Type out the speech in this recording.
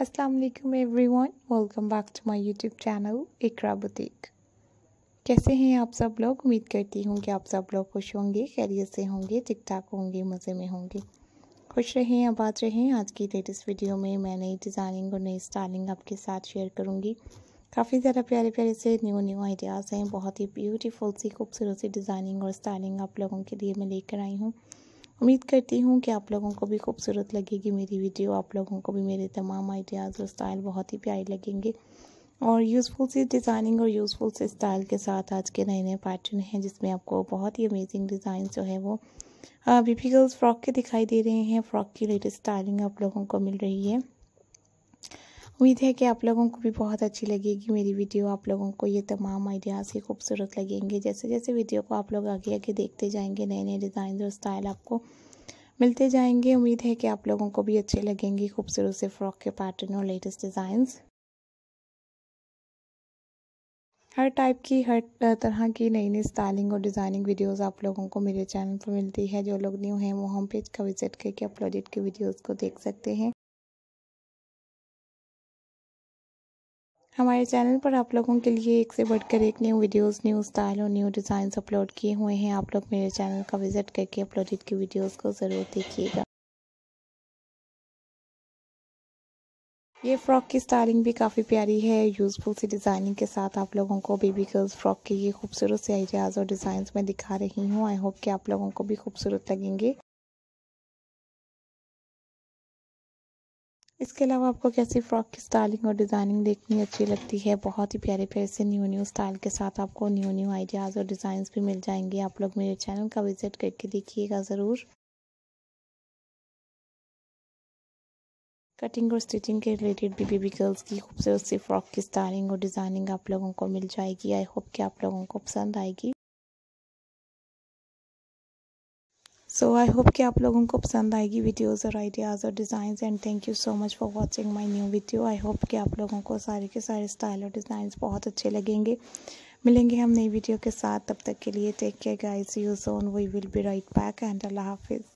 Aslam everyone welcome back to my YouTube channel Iqra boutique कैसे हैं आप सब लोग उम्मीद करती हूँ कि आप सब लोग खुश होंगे खैरियत से होंगे ठीक ठाक होंगे मज़े में होंगे खुश रहें आबाद रहें आज की लेटेस्ट वीडियो में मैं नई डिज़ाइनिंग और नई स्टाइलिंग आपके साथ शेयर करूँगी काफ़ी ज़्यादा प्यारे प्यारे से न्यू न्यू आइडियाज़ हैं बहुत ही ब्यूटीफुल सी खूबसूरत सी डिज़ाइनिंग और स्टाइलिंग आप लोगों के लिए मैं लेकर आई हूँ उम्मीद करती हूँ कि आप लोगों को भी खूबसूरत लगेगी मेरी वीडियो आप लोगों को भी मेरे तमाम आइडियाज़ और स्टाइल बहुत ही प्यारे लगेंगे और यूज़फुल सी डिज़ाइनिंग और यूज़फुल से स्टाइल के साथ आज के नए नए पैटर्न हैं जिसमें आपको बहुत ही अमेजिंग डिज़ाइन जो है वो बीपी गर्ल्स फ्रॉक के दिखाई दे रहे हैं फ्रॉक की लेटेस्ट स्टाइलिंग आप लोगों को मिल रही है उम्मीद है कि आप लोगों को भी बहुत अच्छी लगेगी मेरी वीडियो आप लोगों को ये तमाम आइडियाज़ ही खूबसूरत लगेंगे जैसे जैसे वीडियो को आप लोग आगे आगे देखते जाएंगे नए नए डिज़ाइन और स्टाइल आपको मिलते जाएंगे उम्मीद है कि आप लोगों को भी अच्छे लगेंगे खूबसूरत से फ्रॉक के पैटर्न और लेटेस्ट डिज़ाइंस हर टाइप की हर तरह की नई नई स्टाइलिंग और डिज़ाइनिंग वीडियोस आप लोगों को मेरे चैनल पर मिलती है जो लोग न्यू हैं वो होम पेज का विजिट करके अपलोडेड के वीडियोस को देख सकते हैं हमारे चैनल पर आप लोगों के लिए एक से बढ़कर एक न्यू वीडियोस न्यू स्टाइल और न्यू डिजाइन अपलोड किए हुए हैं आप लोग मेरे चैनल का विज़िट करके अपलोडेड की वीडियोस को ज़रूर देखिएगा ये फ्रॉक की स्टाइलिंग भी काफ़ी प्यारी है यूज़फुल सी डिज़ाइनिंग के साथ आप लोगों को बेबी गर्ल्स फ्रॉक के ये खूबसूरत से आइडियाज़ और डिजाइन मैं दिखा रही हूँ आई होप कि आप लोगों को भी खूबसूरत लगेंगे इसके अलावा आपको कैसी फ्रॉक की स्टाइलिंग और डिज़ाइनिंग देखनी अच्छी लगती है बहुत ही प्यारे प्यारे से न्यू न्यू स्टाइल के साथ आपको न्यू न्यू आइडियाज़ और डिज़ाइंस भी मिल जाएंगे आप लोग मेरे चैनल का विज़िट करके देखिएगा ज़रूर कटिंग और स्टिचिंग के रिलेटेड भी बेबी गर्ल्स की खूबसूरत सी फ्रॉक की स्टाइलिंग और डिज़ाइनिंग आप लोगों को मिल जाएगी आई होप कि आप लोगों को पसंद आएगी सो आई होप कि आप लोगों को पसंद आएगी वीडियोज़ और आइडियाज़ और design and thank you so much for watching my new video I hope कि आप लोगों को सारे के सारे स्टाइल और डिज़ाइन बहुत अच्छे लगेंगे मिलेंगे हम नई वीडियो के साथ तब तक के लिए take care guys you soon we will be right back and अल्लाह हाफिज़